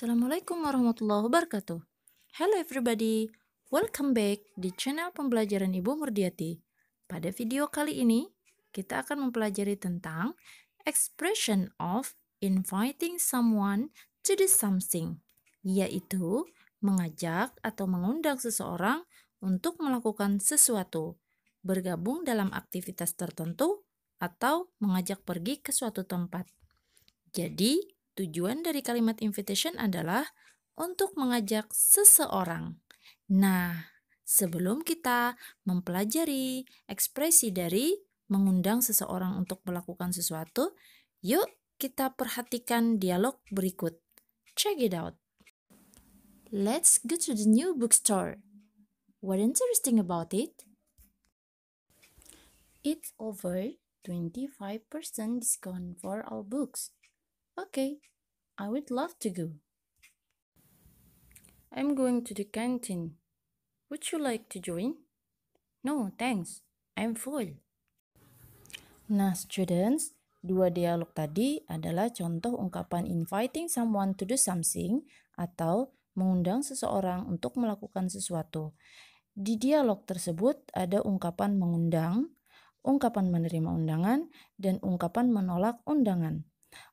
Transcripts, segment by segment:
Assalamualaikum warahmatullahi wabarakatuh. Hello everybody, welcome back di channel pembelajaran Ibu Murdiati. Pada video kali ini, kita akan mempelajari tentang expression of inviting someone to do something, yaitu mengajak atau mengundang seseorang untuk melakukan sesuatu, bergabung dalam aktivitas tertentu, atau mengajak pergi ke suatu tempat. Jadi, Tujuan dari kalimat invitation adalah untuk mengajak seseorang. Nah, sebelum kita mempelajari ekspresi dari mengundang seseorang untuk melakukan sesuatu, yuk kita perhatikan dialog berikut. Check it out. Let's go to the new bookstore. What interesting about it? It's over 25% discount for all books. Okay, I would love to go. I'm going to the canteen. Would you like to join? No, thanks. I'm full. Nah, students, dua dialog tadi adalah contoh ungkapan inviting someone to do something atau mengundang seseorang untuk melakukan sesuatu. Di dialog tersebut ada ungkapan mengundang, ungkapan menerima undangan, dan ungkapan menolak undangan.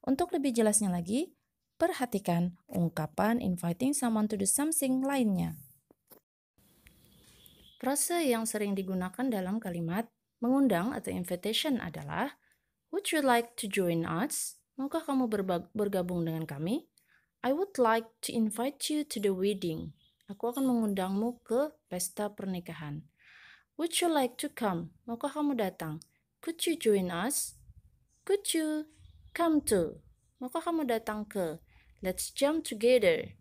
Untuk lebih jelasnya lagi, perhatikan ungkapan inviting someone to do something lainnya. Frase yang sering digunakan dalam kalimat mengundang atau invitation adalah Would you like to join us? Maukah kamu bergabung dengan kami? I would like to invite you to the wedding. Aku akan mengundangmu ke pesta pernikahan. Would you like to come? Maukah kamu datang? Could you join us? Could you come to. Maka kamu datang ke. Let's jump together.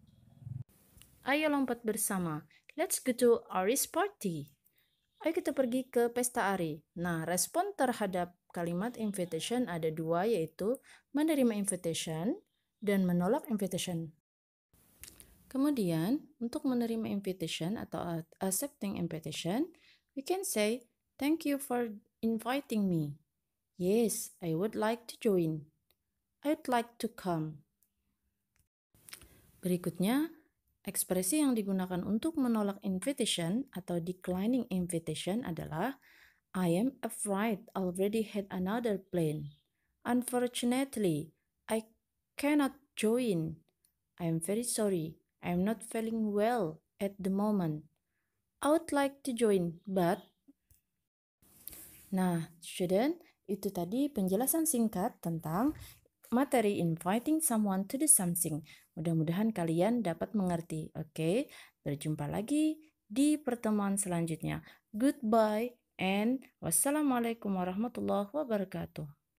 Ayo lompat bersama. Let's go to Ari's party. Ayo kita pergi ke pesta Ari. Nah, respon terhadap kalimat invitation ada dua yaitu menerima invitation dan menolak invitation. Kemudian, untuk menerima invitation atau accepting invitation, we can say, thank you for inviting me. Yes, I would like to join. I'd like to come. Berikutnya, ekspresi yang digunakan untuk menolak invitation atau declining invitation adalah I am afraid I already had another plan. Unfortunately, I cannot join. I am very sorry. I am not feeling well at the moment. I would like to join, but... Nah, student, itu tadi penjelasan singkat tentang materi inviting someone to do something. Mudah-mudahan kalian dapat mengerti. Oke, okay? berjumpa lagi di pertemuan selanjutnya. Goodbye and wassalamualaikum warahmatullahi wabarakatuh.